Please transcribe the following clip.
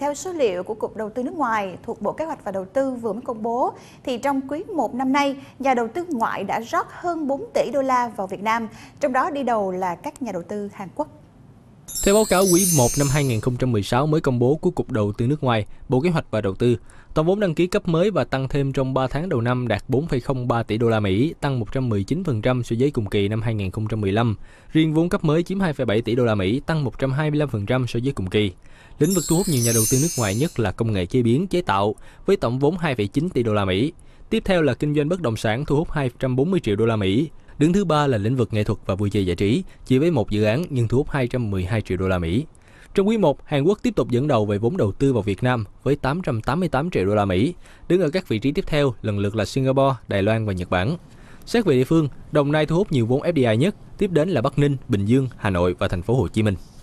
Theo số liệu của Cục Đầu tư nước ngoài thuộc Bộ Kế hoạch và Đầu tư vừa mới công bố, thì trong quý 1 năm nay, nhà đầu tư ngoại đã rót hơn 4 tỷ đô la vào Việt Nam, trong đó đi đầu là các nhà đầu tư Hàn Quốc. Theo báo cáo quý 1 năm 2016 mới công bố của Cục Đầu tư nước ngoài, Bộ Kế hoạch và Đầu tư, tổng vốn đăng ký cấp mới và tăng thêm trong 3 tháng đầu năm đạt 4,03 tỷ đô la Mỹ, tăng 119% so với cùng kỳ năm 2015. Riêng vốn cấp mới chiếm 2,7 tỷ đô la Mỹ, tăng 125% so với cùng kỳ. Lĩnh vực thu hút nhiều nhà đầu tư nước ngoài nhất là công nghệ chế biến, chế tạo với tổng vốn 2,9 tỷ đô la Mỹ. Tiếp theo là kinh doanh bất động sản thu hút 240 triệu đô la Mỹ, Đứng thứ ba là lĩnh vực nghệ thuật và vui chơi giải trí, chỉ với một dự án nhưng thu hút 212 triệu đô la Mỹ. Trong quý 1, Hàn Quốc tiếp tục dẫn đầu về vốn đầu tư vào Việt Nam với 888 triệu đô la Mỹ. Đứng ở các vị trí tiếp theo lần lượt là Singapore, Đài Loan và Nhật Bản. Xét về địa phương, Đồng Nai thu hút nhiều vốn FDI nhất, tiếp đến là Bắc Ninh, Bình Dương, Hà Nội và thành phố Hồ Chí Minh.